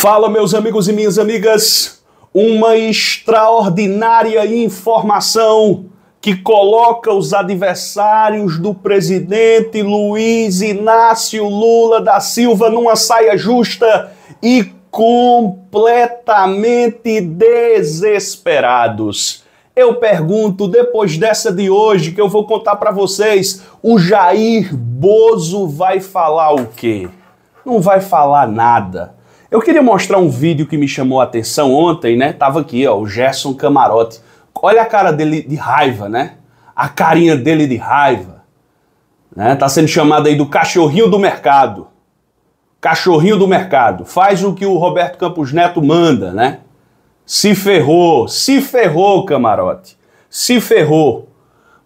Fala, meus amigos e minhas amigas, uma extraordinária informação que coloca os adversários do presidente Luiz Inácio Lula da Silva numa saia justa e completamente desesperados. Eu pergunto, depois dessa de hoje que eu vou contar para vocês, o Jair Bozo vai falar o quê? Não vai falar nada eu queria mostrar um vídeo que me chamou a atenção ontem, né? Tava aqui, ó, o Gerson Camarote. Olha a cara dele de raiva, né? A carinha dele de raiva. Né? Tá sendo chamado aí do cachorrinho do mercado. Cachorrinho do mercado. Faz o que o Roberto Campos Neto manda, né? Se ferrou, se ferrou, camarote. Se ferrou.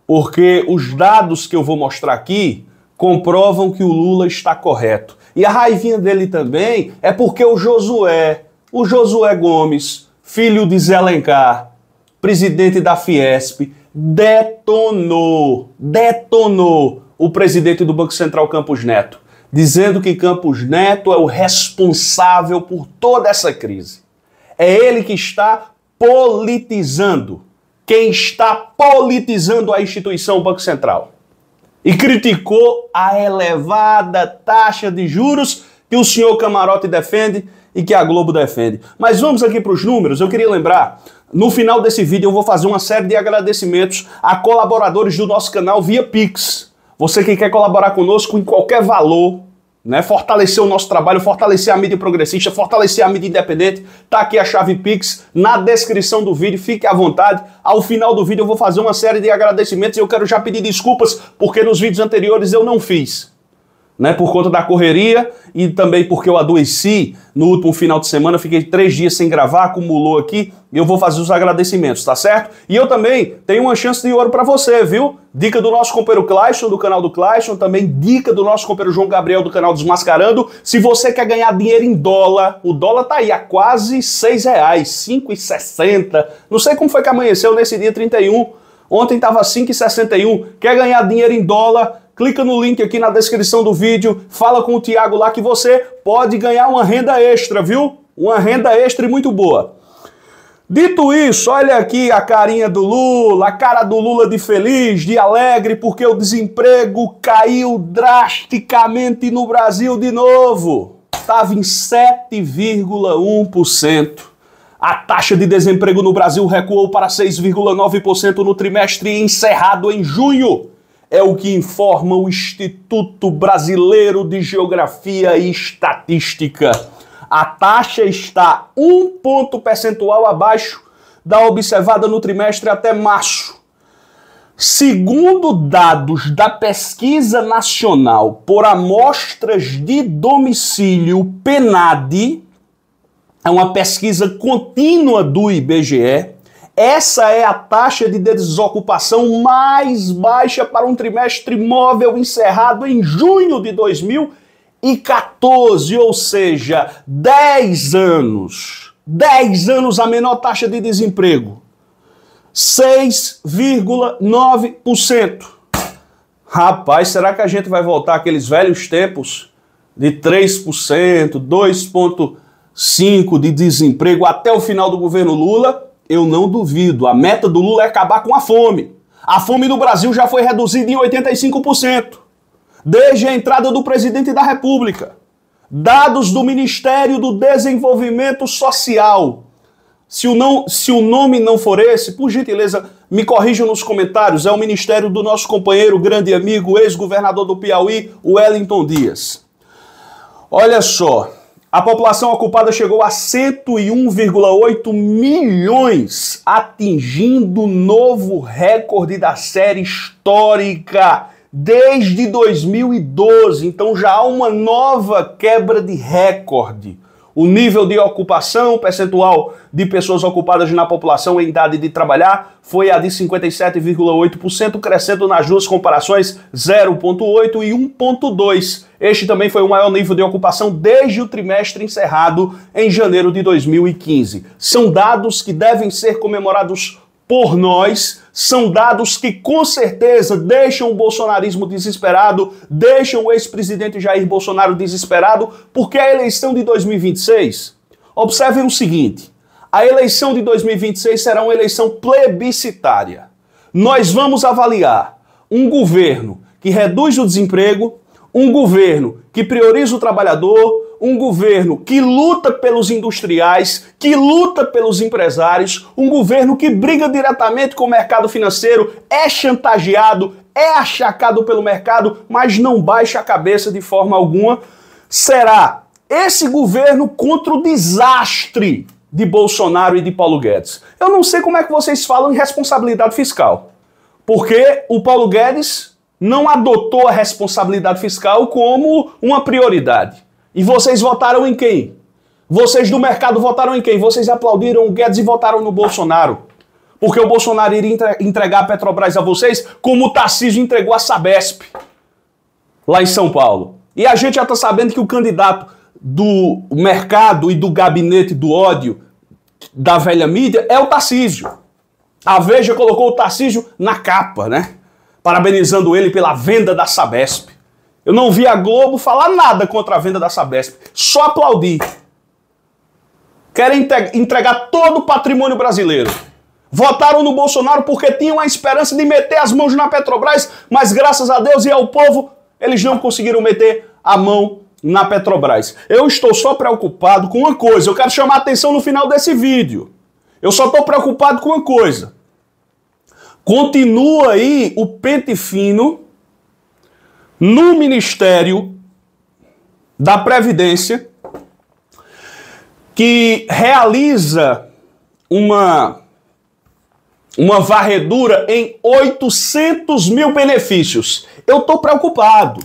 Porque os dados que eu vou mostrar aqui comprovam que o Lula está correto. E a raivinha dele também é porque o Josué, o Josué Gomes, filho de Zelencar, presidente da Fiesp, detonou, detonou o presidente do Banco Central Campos Neto, dizendo que Campos Neto é o responsável por toda essa crise. É ele que está politizando. Quem está politizando a instituição Banco Central? e criticou a elevada taxa de juros que o senhor Camarote defende e que a Globo defende. Mas vamos aqui para os números. Eu queria lembrar, no final desse vídeo eu vou fazer uma série de agradecimentos a colaboradores do nosso canal via Pix. Você que quer colaborar conosco em qualquer valor, né? Fortalecer o nosso trabalho, fortalecer a mídia progressista, fortalecer a mídia independente. Tá aqui a chave Pix na descrição do vídeo, fique à vontade. Ao final do vídeo eu vou fazer uma série de agradecimentos e eu quero já pedir desculpas porque nos vídeos anteriores eu não fiz né? Por conta da correria e também porque eu adoeci no último final de semana, fiquei três dias sem gravar, acumulou aqui, e eu vou fazer os agradecimentos, tá certo? E eu também tenho uma chance de ouro para você, viu? Dica do nosso companheiro Claishon, do canal do Claishon, também dica do nosso companheiro João Gabriel, do canal Desmascarando. Se você quer ganhar dinheiro em dólar, o dólar tá aí a quase seis reais, cinco e sessenta. Não sei como foi que amanheceu nesse dia 31, Ontem estava 5,61. Quer ganhar dinheiro em dólar? clica no link aqui na descrição do vídeo, fala com o Tiago lá que você pode ganhar uma renda extra, viu? Uma renda extra e muito boa. Dito isso, olha aqui a carinha do Lula, a cara do Lula de feliz, de alegre, porque o desemprego caiu drasticamente no Brasil de novo. Estava em 7,1%. A taxa de desemprego no Brasil recuou para 6,9% no trimestre encerrado em junho é o que informa o Instituto Brasileiro de Geografia e Estatística. A taxa está um ponto percentual abaixo da observada no trimestre até março. Segundo dados da Pesquisa Nacional por Amostras de Domicílio, PENAD, é uma pesquisa contínua do IBGE, essa é a taxa de desocupação mais baixa para um trimestre móvel encerrado em junho de 2014, ou seja, 10 anos. 10 anos a menor taxa de desemprego. 6,9%. Rapaz, será que a gente vai voltar àqueles velhos tempos de 3%, 2,5% de desemprego até o final do governo Lula? Eu não duvido. A meta do Lula é acabar com a fome. A fome no Brasil já foi reduzida em 85%, desde a entrada do presidente da República. Dados do Ministério do Desenvolvimento Social. Se o, não, se o nome não for esse, por gentileza, me corrijam nos comentários. É o ministério do nosso companheiro, grande amigo, ex-governador do Piauí, Wellington Dias. Olha só, a população ocupada chegou a 101,8 milhões, atingindo novo recorde da série histórica desde 2012. Então já há uma nova quebra de recorde. O nível de ocupação, o percentual de pessoas ocupadas na população em idade de trabalhar foi a de 57,8%, crescendo nas duas comparações 0,8 e 1,2%. Este também foi o maior nível de ocupação desde o trimestre encerrado em janeiro de 2015. São dados que devem ser comemorados por nós, são dados que com certeza deixam o bolsonarismo desesperado, deixam o ex-presidente Jair Bolsonaro desesperado, porque a eleição de 2026. Observem o seguinte: a eleição de 2026 será uma eleição plebiscitária. Nós vamos avaliar um governo que reduz o desemprego, um governo que prioriza o trabalhador, um governo que luta pelos industriais, que luta pelos empresários, um governo que briga diretamente com o mercado financeiro, é chantageado, é achacado pelo mercado, mas não baixa a cabeça de forma alguma, será esse governo contra o desastre de Bolsonaro e de Paulo Guedes. Eu não sei como é que vocês falam em responsabilidade fiscal. Porque o Paulo Guedes não adotou a responsabilidade fiscal como uma prioridade. E vocês votaram em quem? Vocês do mercado votaram em quem? Vocês aplaudiram o Guedes e votaram no Bolsonaro. Porque o Bolsonaro iria entregar a Petrobras a vocês como o Tarcísio entregou a Sabesp lá em São Paulo. E a gente já está sabendo que o candidato do mercado e do gabinete do ódio da velha mídia é o Tarcísio. A Veja colocou o Tarcísio na capa, né? parabenizando ele pela venda da Sabesp. Eu não vi a Globo falar nada contra a venda da Sabesp, só aplaudir. Querem entregar todo o patrimônio brasileiro. Votaram no Bolsonaro porque tinham a esperança de meter as mãos na Petrobras, mas graças a Deus e ao povo, eles não conseguiram meter a mão na Petrobras. Eu estou só preocupado com uma coisa, eu quero chamar a atenção no final desse vídeo. Eu só estou preocupado com uma coisa. Continua aí o pente fino no Ministério da Previdência, que realiza uma, uma varredura em 800 mil benefícios. Eu estou preocupado,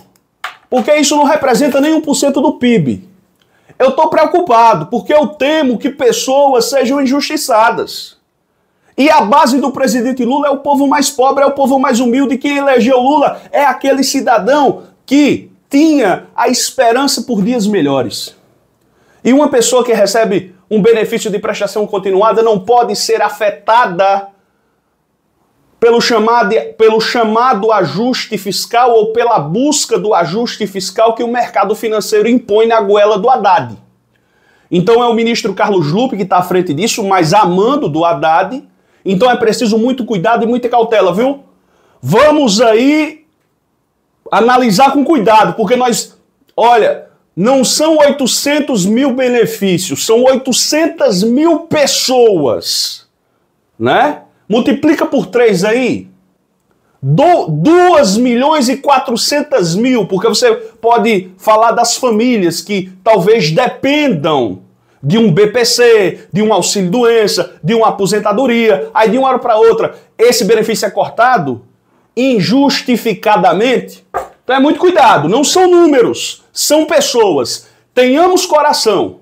porque isso não representa nem 1% do PIB. Eu estou preocupado, porque eu temo que pessoas sejam injustiçadas. E a base do presidente Lula é o povo mais pobre, é o povo mais humilde Quem elegeu Lula, é aquele cidadão que tinha a esperança por dias melhores. E uma pessoa que recebe um benefício de prestação continuada não pode ser afetada pelo chamado, pelo chamado ajuste fiscal ou pela busca do ajuste fiscal que o mercado financeiro impõe na goela do Haddad. Então é o ministro Carlos Lupe que está à frente disso, mas amando do Haddad, então é preciso muito cuidado e muita cautela, viu? Vamos aí analisar com cuidado, porque nós, olha, não são 800 mil benefícios, são 800 mil pessoas, né? Multiplica por 3 aí. Do, 2 milhões e 400 mil, porque você pode falar das famílias que talvez dependam de um BPC, de um auxílio doença, de uma aposentadoria, aí de uma hora para outra esse benefício é cortado injustificadamente. Então é muito cuidado, não são números, são pessoas. Tenhamos coração.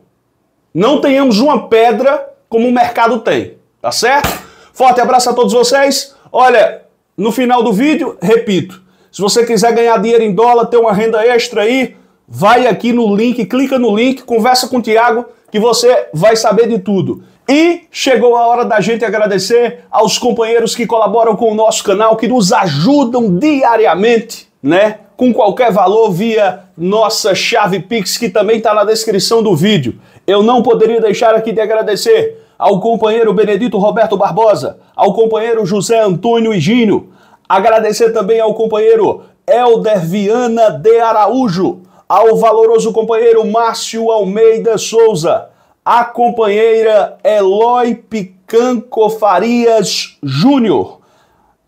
Não tenhamos uma pedra como o mercado tem, tá certo? Forte abraço a todos vocês. Olha, no final do vídeo, repito, se você quiser ganhar dinheiro em dólar, ter uma renda extra aí, vai aqui no link, clica no link, conversa com o Tiago que você vai saber de tudo. E chegou a hora da gente agradecer aos companheiros que colaboram com o nosso canal, que nos ajudam diariamente, né? Com qualquer valor via nossa chave Pix, que também está na descrição do vídeo. Eu não poderia deixar aqui de agradecer ao companheiro Benedito Roberto Barbosa, ao companheiro José Antônio Higínio, agradecer também ao companheiro Helder Viana de Araújo, ao valoroso companheiro Márcio Almeida Souza a companheira Eloy Picanco Farias Júnior.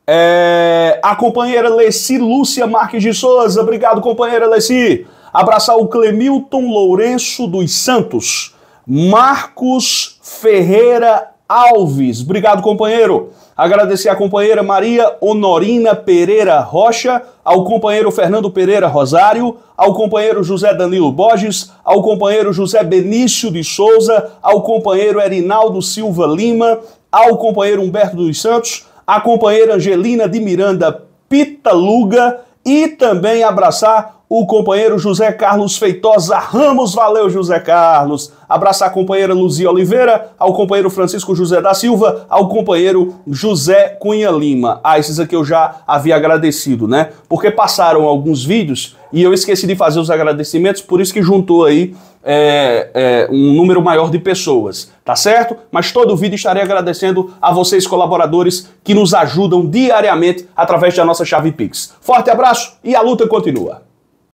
É, a companheira Leci Lúcia Marques de Souza, obrigado companheira Leci. Abraçar o Clemilton Lourenço dos Santos. Marcos Ferreira Alves, obrigado companheiro. Agradecer à companheira Maria Honorina Pereira Rocha, ao companheiro Fernando Pereira Rosário, ao companheiro José Danilo Borges, ao companheiro José Benício de Souza, ao companheiro Erinaldo Silva Lima, ao companheiro Humberto dos Santos, à companheira Angelina de Miranda Pitaluga e também abraçar o companheiro José Carlos Feitosa Ramos. Valeu, José Carlos. Abraço a companheira Luzia Oliveira, ao companheiro Francisco José da Silva, ao companheiro José Cunha Lima. Ah, esses aqui eu já havia agradecido, né? Porque passaram alguns vídeos e eu esqueci de fazer os agradecimentos, por isso que juntou aí é, é, um número maior de pessoas, tá certo? Mas todo vídeo estarei agradecendo a vocês, colaboradores, que nos ajudam diariamente através da nossa chave Pix. Forte abraço e a luta continua!